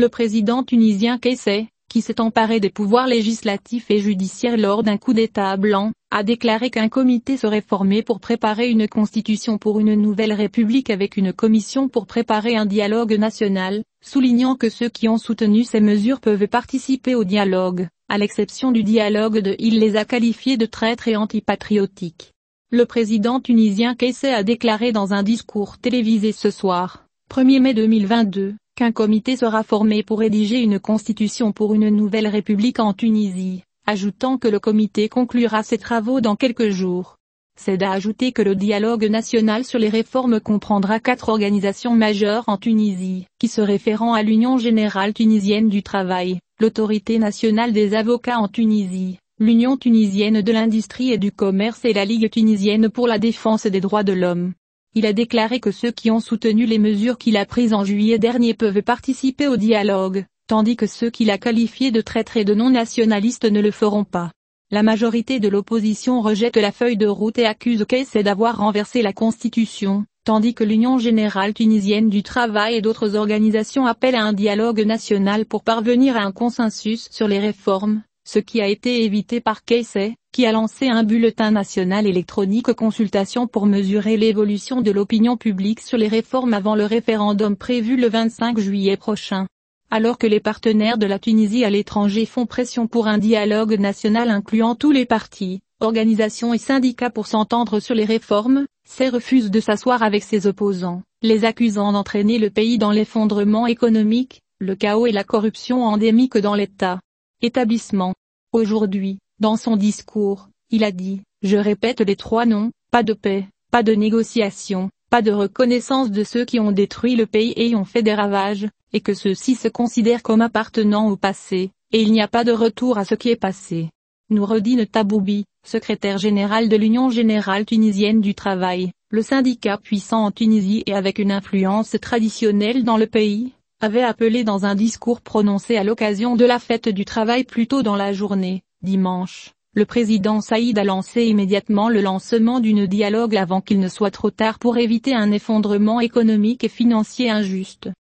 le président tunisien Kessé, qui s'est emparé des pouvoirs législatifs et judiciaires lors d'un coup d'État blanc, a déclaré qu'un comité serait formé pour préparer une constitution pour une nouvelle république avec une commission pour préparer un dialogue national, soulignant que ceux qui ont soutenu ces mesures peuvent participer au dialogue, à l'exception du dialogue de il les a qualifiés de traîtres et antipatriotiques. Le président tunisien Kessé a déclaré dans un discours télévisé ce soir, 1er mai 2022, un comité sera formé pour rédiger une constitution pour une nouvelle république en Tunisie, ajoutant que le comité conclura ses travaux dans quelques jours. C'est à ajouter que le dialogue national sur les réformes comprendra quatre organisations majeures en Tunisie, qui se référant à l'Union générale tunisienne du travail, l'Autorité nationale des avocats en Tunisie, l'Union tunisienne de l'industrie et du commerce et la Ligue tunisienne pour la défense des droits de l'homme il a déclaré que ceux qui ont soutenu les mesures qu'il a prises en juillet dernier peuvent participer au dialogue, tandis que ceux qu'il a qualifiés de traîtres et de non-nationalistes ne le feront pas. La majorité de l'opposition rejette la feuille de route et accuse s'est d'avoir renversé la constitution, tandis que l'Union Générale Tunisienne du Travail et d'autres organisations appellent à un dialogue national pour parvenir à un consensus sur les réformes, ce qui a été évité par Casey, qui a lancé un bulletin national électronique consultation pour mesurer l'évolution de l'opinion publique sur les réformes avant le référendum prévu le 25 juillet prochain. Alors que les partenaires de la Tunisie à l'étranger font pression pour un dialogue national incluant tous les partis, organisations et syndicats pour s'entendre sur les réformes, ces refuse de s'asseoir avec ses opposants, les accusant d'entraîner le pays dans l'effondrement économique, le chaos et la corruption endémique dans l'État. Établissement. Aujourd'hui, dans son discours, il a dit, je répète les trois noms, pas de paix, pas de négociation, pas de reconnaissance de ceux qui ont détruit le pays et ont fait des ravages, et que ceux-ci se considèrent comme appartenant au passé, et il n'y a pas de retour à ce qui est passé. Nous Taboubi, secrétaire général de l'Union générale tunisienne du travail, le syndicat puissant en Tunisie et avec une influence traditionnelle dans le pays, avait appelé dans un discours prononcé à l'occasion de la fête du travail plus tôt dans la journée, dimanche. Le président Saïd a lancé immédiatement le lancement d'une dialogue avant qu'il ne soit trop tard pour éviter un effondrement économique et financier injuste.